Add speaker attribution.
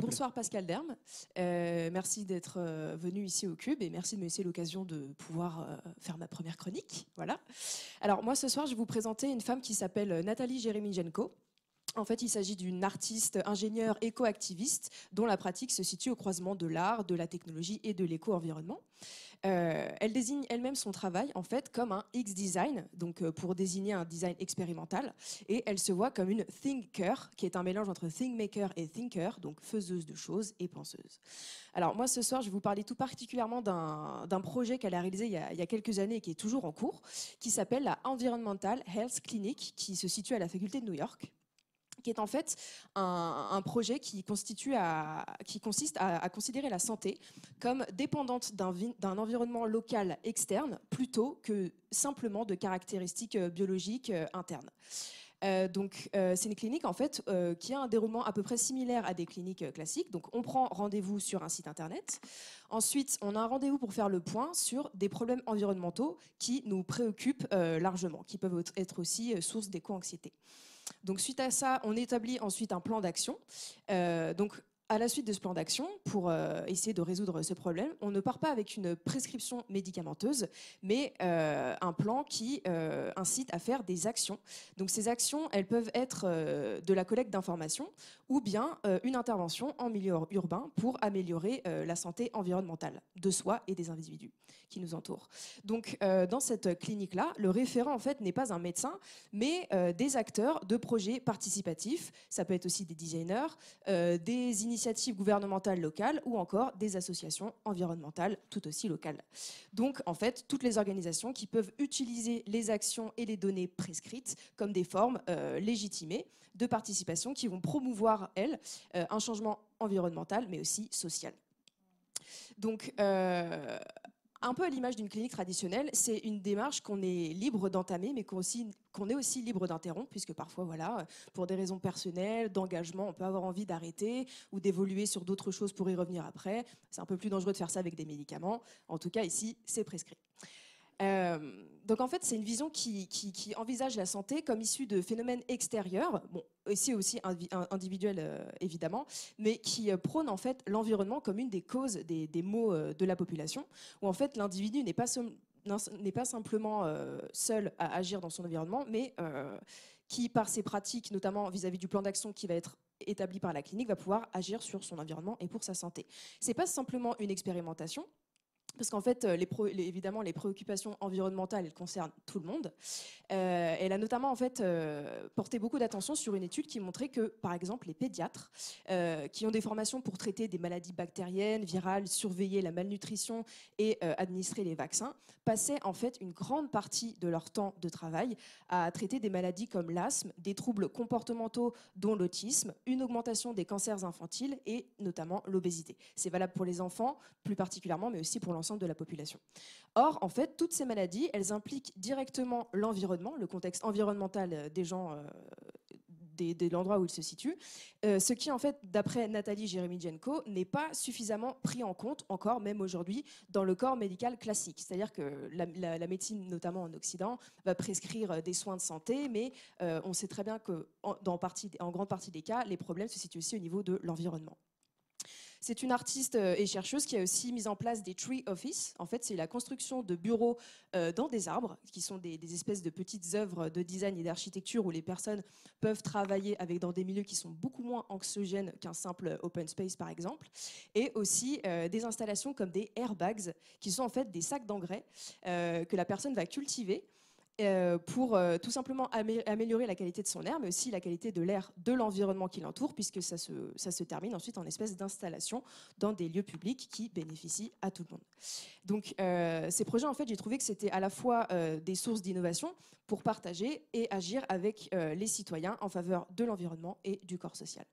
Speaker 1: bonsoir Pascal Derme. Euh, merci d'être euh, venu ici au Cube et merci de me laisser l'occasion de pouvoir euh, faire ma première chronique. Voilà. Alors moi ce soir je vais vous présenter une femme qui s'appelle Nathalie jérémy Jenko. En fait, il s'agit d'une artiste, ingénieure, éco-activiste dont la pratique se situe au croisement de l'art, de la technologie et de l'éco-environnement. Euh, elle désigne elle-même son travail en fait comme un X-design, donc euh, pour désigner un design expérimental, et elle se voit comme une thinker, qui est un mélange entre think maker et thinker, donc faiseuse de choses et penseuse. Alors moi ce soir je vais vous parler tout particulièrement d'un projet qu'elle a réalisé il y a, il y a, quelques années et qui est toujours en cours, qui s'appelle la Environmental Health Clinic, qui se situe à la faculté de New York qui est en fait un, projet qui, constitue à, qui consiste à, à, considérer la santé comme dépendante d'un environnement local externe plutôt que simplement de caractéristiques euh, biologiques euh, internes. Euh, donc, euh, c'est une clinique en fait euh, qui a un déroulement à peu près similaire à des cliniques classiques. Donc, on prend rendez-vous sur un site internet. Ensuite, on a un rendez-vous pour faire le point sur des problèmes environnementaux qui nous préoccupent largement, qui peuvent être aussi source d'éco-anxiété. Donc, suite à ça, on établit ensuite un plan d'action. donc, à la suite de ce plan d'action, pour euh, essayer de résoudre ce problème, on ne part pas avec une prescription médicamenteuse, mais euh, un plan qui euh, incite à faire des actions. Donc ces actions, elles peuvent être de la collecte d'informations ou bien une intervention en milieu urbain pour améliorer la santé environnementale de soi et des individus qui nous entourent. Donc dans cette clinique-là, le référent en fait n'est pas un médecin, mais des acteurs de projets participatifs. Ça peut être aussi des designers, des initiatives gouvernementales locales ou encore des associations environnementales tout aussi locales. Donc, en fait, toutes les organisations qui peuvent utiliser les actions et les données prescrites comme des formes euh, légitimées de participation qui vont promouvoir, elles, euh, un changement environnemental mais aussi social. Donc, euh, un peu à l'image d'une clinique traditionnelle, c'est une démarche qu'on est libre d'entamer, mais qu'on est aussi libre d'interrompre, puisque parfois, voilà, pour des raisons personnelles, d'engagement, on peut avoir envie d'arrêter ou d'évoluer sur d'autres choses pour y revenir après. C'est un peu plus dangereux de faire ça avec des médicaments. En tout cas, ici, c'est prescrit. Euh, donc en fait, c'est une vision qui, qui, envisage la santé comme issue de phénomènes extérieurs, bon, c'est aussi individuel euh, évidemment, mais qui euh, prône en fait l'environnement comme une des causes des, maux euh, de la population, où en fait l'individu n'est pas, n'est pas simplement seul à agir dans son environnement, mais qui, par ses pratiques, notamment vis-à-vis -vis du plan d'action qui va être établi par la clinique, va pouvoir agir sur son environnement et pour sa santé. Ce n'est pas simplement une expérimentation, parce qu'en fait, euh, les évidemment, les préoccupations environnementales elles concernent tout le monde. Euh, elle a notamment en fait euh, porté beaucoup d'attention sur une étude qui montrait que, par exemple, les pédiatres qui ont des formations pour traiter des maladies bactériennes, virales, surveiller la malnutrition et administrer les vaccins, passaient en fait une grande partie de leur temps de travail à traiter des maladies comme l'asthme, des troubles comportementaux dont l'autisme, une augmentation des cancers infantiles et notamment l'obésité. C'est valable pour les enfants, plus particulièrement, mais aussi pour l'ensemble de la population. Or, en fait, toutes ces maladies, elles impliquent directement l'environnement, le contexte environnemental euh, des gens, euh, de l'endroit où ils se situent, euh, ce qui, en fait, d'après Nathalie Jérémie-Jenko, n'est pas suffisamment pris en compte encore, même aujourd'hui, dans le corps médical classique. C'est-à-dire que la, médecine, notamment en Occident, va prescrire des soins de santé, mais on sait très bien que, en grande partie des cas, les problèmes se situent aussi au niveau de l'environnement. C'est une artiste euh, et chercheuse qui a aussi mis en place des tree office. En fait, c'est la construction de bureaux euh, dans des arbres, qui sont des, espèces de petites œuvres de design et d'architecture où les personnes peuvent travailler avec dans des milieux qui sont beaucoup moins anxiogènes qu'un simple open space, par exemple. Et aussi euh, des installations comme des airbags, qui sont en fait des sacs d'engrais que la personne va cultiver euh, pour euh, tout simplement améliorer la qualité de son air, mais aussi la qualité de l'air de l'environnement qui l'entoure, puisque ça se, termine ensuite en espèce d'installation dans des lieux publics qui bénéficient à tout le monde. Donc euh, ces projets, en fait, j'ai trouvé que c'était à la fois des sources d'innovation pour partager et agir avec les citoyens en faveur de l'environnement et du corps social.